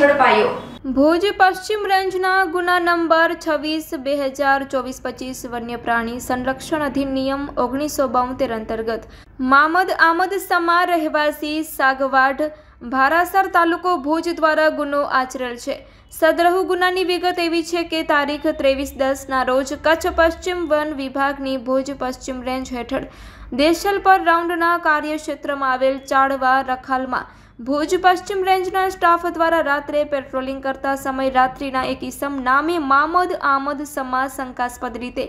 ઝડપાયો ભુજ પશ્ચિમ રેન્જના ગુના નંબર છવ્વીસ બે હજાર ચોવીસ પચીસ વન્ય પ્રાણી સંરક્ષણ અધિનિયમ ઓગણીસો બોતેર અંતર્ગત મામદ આમદ સમા રહેવાસી સાગવાડ ભારાસર તાલુકો ભુજ દ્વારા ગુનો આચરેલ છે સદ્રહુ ગુનાની વિગત એવી છે કે તારીખ ત્રેવીસ દસના રોજ કચ્છ પશ્ચિમ વન વિભાગની ભુજ પશ્ચિમ રેન્જ હેઠળ દેશલ પર રાઉન્ડના કાર્યક્ષેત્રમાં આવેલ ચાળવા રખાલમાં ભુજ પશ્ચિમ રેન્જના સ્ટાફ દ્વારા રાત્રે પેટ્રોલિંગ કરતા સમય રાત્રિના એક ઇસમ નામે મામદ આમદ સમા શંકાસ્પદ રીતે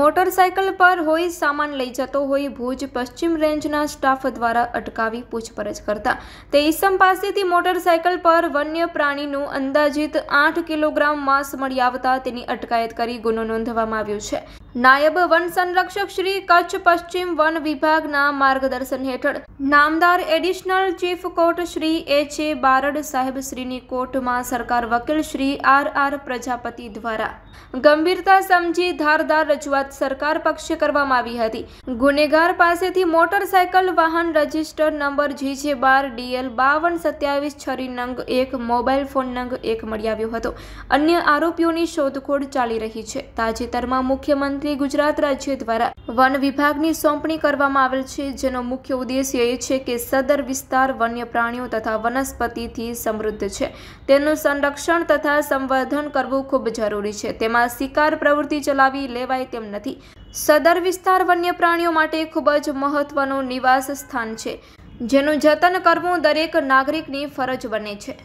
મોટરસાયકલ પર હોઈ સામાન લઈ જતો હોય ભુજ પશ્ચિમ રેન્જના સ્ટાફ દ્વારા અટકાવી પૂછપરછ કરતા તે ઇસમ પાસેથી મોટરસાયકલ પર વન્ય પ્રાણીનું અંદાજિત આઠ કિલોગ્રામ માંસ મળી આવતા તેની અટકાયત કરી ગુનો નોંધવામાં આવ્યો છે નાયબ વન સંરક્ષક શ્રી કચ્છ પશ્ચિમ વન વિભાગના માર્ગદર્શન હેઠળ નામદાર additional chief court Shri H A Barad સાહેબ શ્રીની કોર્ટમાં સરકાર વકીલ શ્રી આર આર પ્રજાપતિ દ્વારા ગંભીરતા સમજી ધારદાર રજૂઆત સરકાર પક્ષે કરવામાં આવી હતી ગુનેગાર પાસેથી મોટરસાયકલ વાહન રજિસ્ટર નંબર જીજે બાર ડીએલ બાવન સત્યાવીસ છરી નંગ એક મોબાઈલ ફોન નંગ એક મળી આવ્યો હતો અન્ય આરોપીઓની શોધખોળ ચાલી રહી છે તાજેતરમાં મુખ્યમંત્રી અંતર્ગત ગુજરાત રાજ્ય દ્વારા વન વિભાગની સોંપણી કરવામાં આવેલ છે જેનો મુખ્ય ઉદ્દેશ્ય એ છે કે સદર વિસ્તાર વન્ય પ્રાણીઓ તથા વનસ્પતિથી સમૃદ્ધ છે તેનું સંરક્ષણ તથા સંવર્ધન કરવું ખૂબ જરૂરી છે તેમાં શિકાર પ્રવૃત્તિ ચલાવી લેવાય તેમ નથી સદર વિસ્તાર વન્ય પ્રાણીઓ માટે ખૂબ જ મહત્વનું નિવાસ સ્થાન છે જેનું જતન કરવું દરેક નાગરિકની ફરજ બને છે